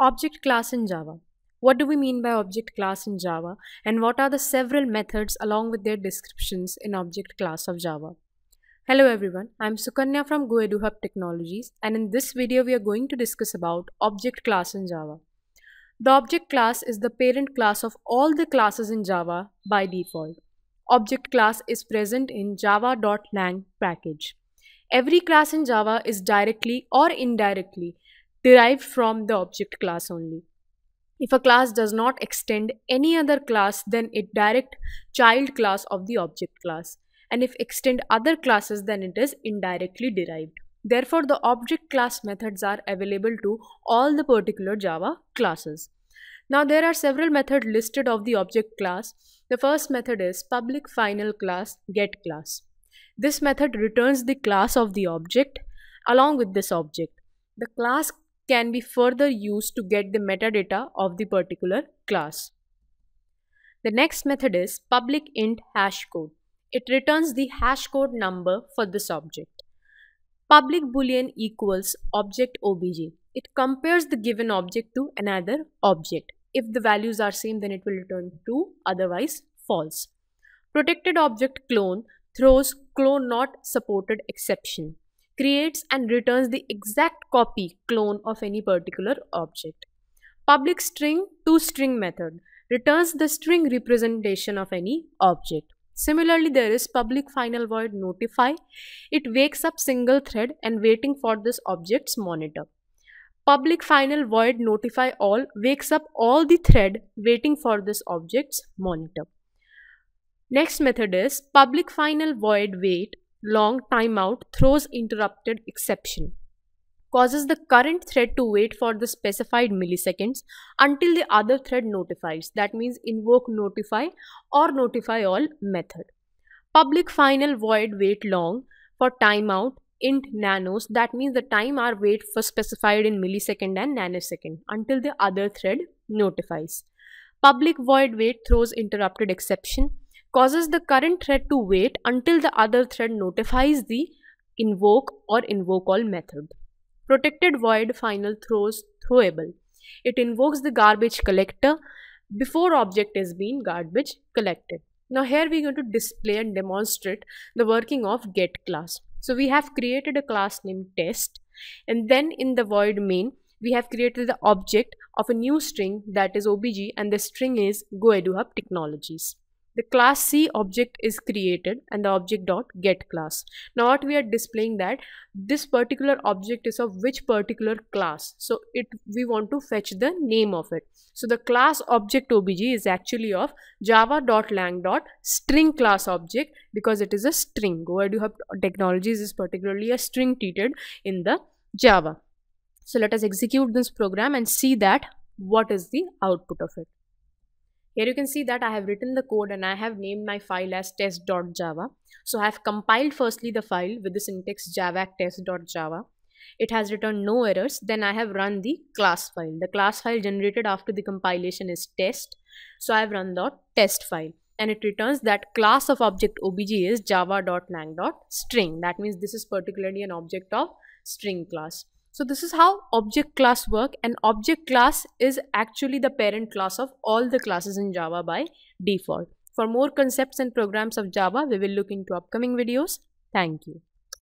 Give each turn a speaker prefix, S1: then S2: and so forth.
S1: Object class in Java. What do we mean by object class in Java and what are the several methods along with their descriptions in object class of Java? Hello everyone, I'm Sukanya from GoEduHub Technologies and in this video we are going to discuss about object class in Java. The object class is the parent class of all the classes in Java by default. Object class is present in java.lang package. Every class in Java is directly or indirectly derived from the object class only. If a class does not extend any other class, then it direct child class of the object class. And if extend other classes, then it is indirectly derived. Therefore, the object class methods are available to all the particular Java classes. Now, there are several methods listed of the object class. The first method is public final class get class. This method returns the class of the object along with this object. The class can be further used to get the metadata of the particular class. The next method is public int hashcode. It returns the hashcode number for this object. Public boolean equals object obj. It compares the given object to another object. If the values are same then it will return true otherwise false. Protected object clone throws clone not supported exception creates and returns the exact copy clone of any particular object. Public string toString method returns the string representation of any object. Similarly, there is public final void notify. It wakes up single thread and waiting for this object's monitor. Public final void notify all wakes up all the thread waiting for this object's monitor. Next method is public final void wait long timeout throws interrupted exception causes the current thread to wait for the specified milliseconds until the other thread notifies. That means invoke notify or notify all method. Public final void wait long for timeout int nanos. That means the time are wait for specified in millisecond and nanosecond until the other thread notifies. Public void wait throws interrupted exception causes the current thread to wait until the other thread notifies the invoke or invoke all method. Protected void final throws throwable. It invokes the garbage collector before object has been garbage collected. Now here we're going to display and demonstrate the working of get class. So we have created a class named test and then in the void main we have created the object of a new string that is obj and the string is goeduhub technologies the class C object is created and the object dot get class. Now what we are displaying that this particular object is of which particular class. So it we want to fetch the name of it. So the class object obj is actually of java dot lang dot string class object because it is a string. Word you have technologies is particularly a string treated in the Java. So let us execute this program and see that what is the output of it. Here you can see that I have written the code and I have named my file as test.java. So I have compiled firstly the file with the syntax javac test.java. It has returned no errors. Then I have run the class file. The class file generated after the compilation is test. So I have run the test file and it returns that class of object obj is java.lang.string. That means this is particularly an object of string class. So this is how object class work and object class is actually the parent class of all the classes in Java by default. For more concepts and programs of Java, we will look into upcoming videos. Thank you.